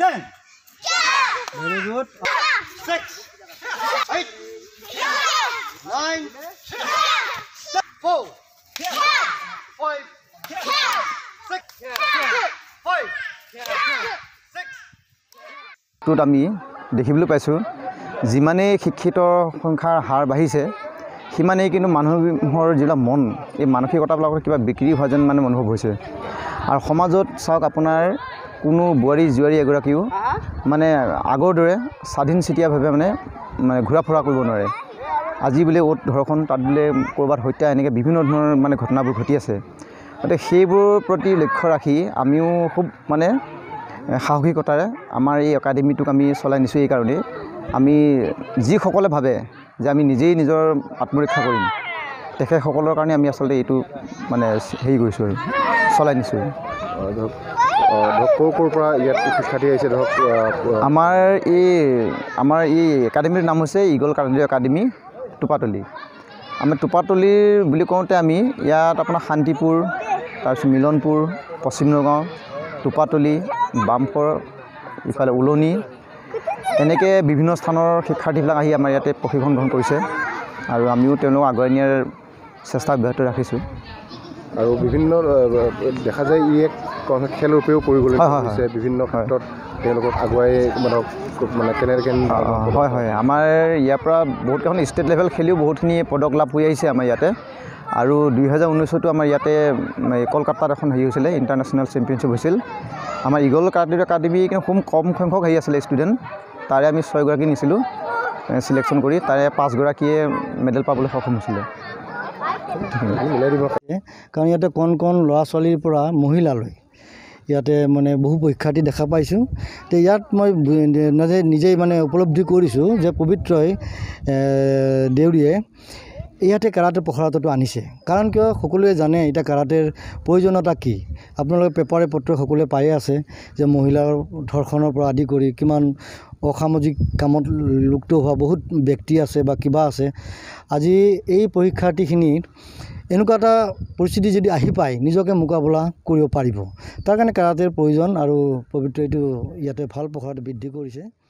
10 yeah. very good yeah. 6 yeah. 8 yeah. 9 yeah. 4 yeah. 5 টোত আমি দেখিবলৈ পাইছোঁ যিমানেই শিক্ষিত সংখ্যাৰ হাৰ বাঢ়িছে সিমানেই কিন্তু মানুহৰ যিবিলাক মন এই মানসিকতাবিলাকৰ কিবা বিক্ৰী হোৱা যেন মানে অনুভৱ হৈছে আৰু সমাজত চাওক আপোনাৰ কোনো বোৱাৰী জোৱাৰী এগৰাকীও মানে আগৰ দৰে স্বাধীন স্বাধীনচিতীয়াভাৱে মানে মানে ঘূৰা ফুৰা কৰিব নোৱাৰে আজি বোলে অ'ত ধৰখন তাত বোলে ক'ৰবাত হত্যা এনেকৈ বিভিন্ন ধৰণৰ মানে ঘটনাবোৰ ঘটি আছে গতিকে সেইবোৰৰ প্ৰতি লক্ষ্য ৰাখি আমিও খুব মানে সাহসিকতাৰে আমাৰ এই একাডেমিটোক আমি চলাই নিছোঁ এইকাৰণেই আমি যিসকলে ভাবে যে আমি নিজেই নিজৰ আত্মৰক্ষা কৰিম তেখেতসকলৰ কাৰণে আমি আচলতে এইটো মানে হেৰি কৰিছোঁ আৰু চলাই নিছোঁ ধৰক ধৰক ক'ৰ ক'ৰ পৰা ইয়াত শিক্ষাৰ্থী আহিছে ধৰক আমাৰ এই আমাৰ এই একাডেমিৰ নাম হৈছে ইগল কাৰ্ডি একাডেমি টোপাতলি আমি টোপাতলিৰ বুলি কওঁতে আমি ইয়াত আপোনাৰ শান্তিপুৰ তাৰপিছত মিলনপুৰ পশ্চিম নগাঁও টোপাতলি বামফৰ ইফালে উলনি এনেকৈ বিভিন্ন স্থানৰ শিক্ষাৰ্থীবিলাক আহি আমাৰ ইয়াতে প্ৰশিক্ষণ গ্ৰহণ কৰিছে আৰু আমিও তেওঁলোকক আগুৱাই নিয়াৰ চেষ্টা অব্যাহত ৰাখিছোঁ আৰু বিভিন্ন দেখা যায় ই এক খেলৰূপেও পৰিবলৈ হৈছে বিভিন্ন ক্ষেত্ৰত তেওঁলোকক আগুৱাই মানে কেনেকৈ হয় হয় আমাৰ ইয়াৰ পৰা বহুত বহুতকেইখন ষ্টেট লেভেল খেলিও বহুতখিনি পদক লাভ হৈ আহিছে আমাৰ ইয়াতে আৰু দুহেজাৰ ঊনৈছতো আমাৰ ইয়াতে কলকাতাত এখন হেৰি হৈছিলে ইণ্টাৰনেশ্যনেল চেম্পিয়নশ্বিপ হৈছিল আমাৰ ইগল কাৰ্ডিৰ একাডেমী কিন্তু খুব কম সংখ্যক হেৰি আছিলে ষ্টুডেণ্ট তাৰে আমি ছয়গৰাকী নিছিলোঁ চিলেকশ্যন কৰি তাৰে পাঁচগৰাকীয়ে মেডেল পাবলৈ সক্ষম হৈছিলে উলিয়াই দিব কাৰণ ইয়াতে কণ কণ ল'ৰা ছোৱালীৰ পৰা মহিলালৈ ইয়াতে মানে বহু পৰীক্ষাৰ্থী দেখা পাইছোঁ তে ইয়াত মই নিজেই মানে উপলব্ধি কৰিছোঁ যে পবিত্ৰই দেউৰীয়ে ইয়াতে কাৰাটেৰ প্ৰসাৰতাটো আনিছে কাৰণ কিয় সকলোৱে জানে এতিয়া কাৰাটেৰ প্ৰয়োজনীয়তা কি আপোনালোকে পেপাৰে পত্ৰ সকলোৱে পায়ে আছে যে মহিলাৰ ধৰ্ষণৰ পৰা আদি কৰি কিমান অসামাজিক কামত লুপ্ত হোৱা বহুত ব্যক্তি আছে বা কিবা আছে আজি এই পৰীক্ষাৰ্থীখিনিৰ এনেকুৱা এটা পৰিস্থিতি যদি আহি পায় নিজকে মোকাবিলা কৰিব পাৰিব তাৰ কাৰণে কাৰাটেৰ প্ৰয়োজন আৰু পবিত্ৰ এইটো ইয়াতে ভাল প্ৰসাৰ বৃদ্ধি কৰিছে